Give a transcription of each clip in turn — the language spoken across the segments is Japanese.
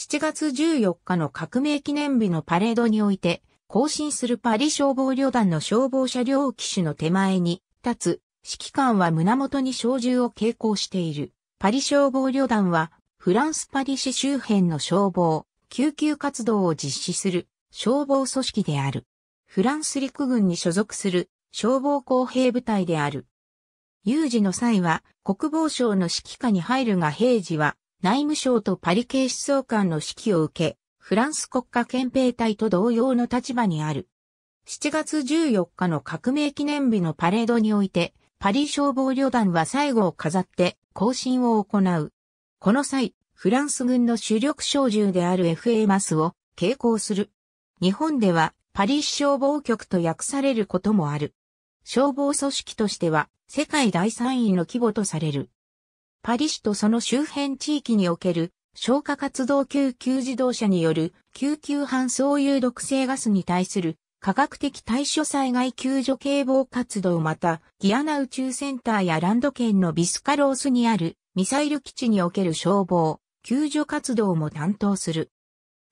7月14日の革命記念日のパレードにおいて、行進するパリ消防旅団の消防車両機種の手前に立つ、指揮官は胸元に小銃を携行している。パリ消防旅団は、フランスパリ市周辺の消防、救急活動を実施する消防組織である。フランス陸軍に所属する消防工兵部隊である。有事の際は国防省の指揮下に入るが平時は内務省とパリ警視総監の指揮を受け、フランス国家憲兵隊と同様の立場にある。7月14日の革命記念日のパレードにおいて、パリ消防旅団は最後を飾って行進を行う。この際、フランス軍の主力小銃である FA マスを携行する。日本ではパリ消防局と訳されることもある。消防組織としては世界第3位の規模とされる。パリ市とその周辺地域における消火活動救急自動車による救急搬送有毒性ガスに対する科学的対処災害救助警防活動また、ギアナ宇宙センターやランド県のビスカロースにあるミサイル基地における消防、救助活動も担当する。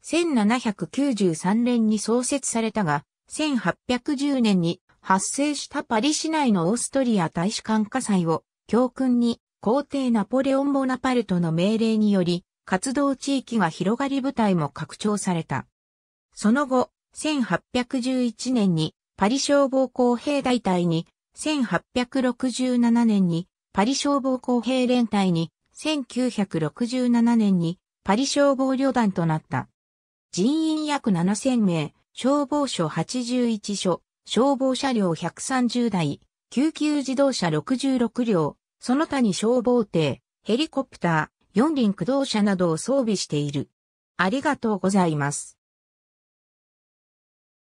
1793年に創設されたが、1810年に発生したパリ市内のオーストリア大使館火災を教訓に皇帝ナポレオン・ボナパルトの命令により、活動地域が広がり部隊も拡張された。その後、1811年にパリ消防工兵大隊に、1867年にパリ消防工兵連隊に、1967年にパリ消防旅団となった。人員約7000名、消防署81署、消防車両130台、救急自動車66両、その他に消防艇、ヘリコプター、四輪駆動車などを装備している。ありがとうございます。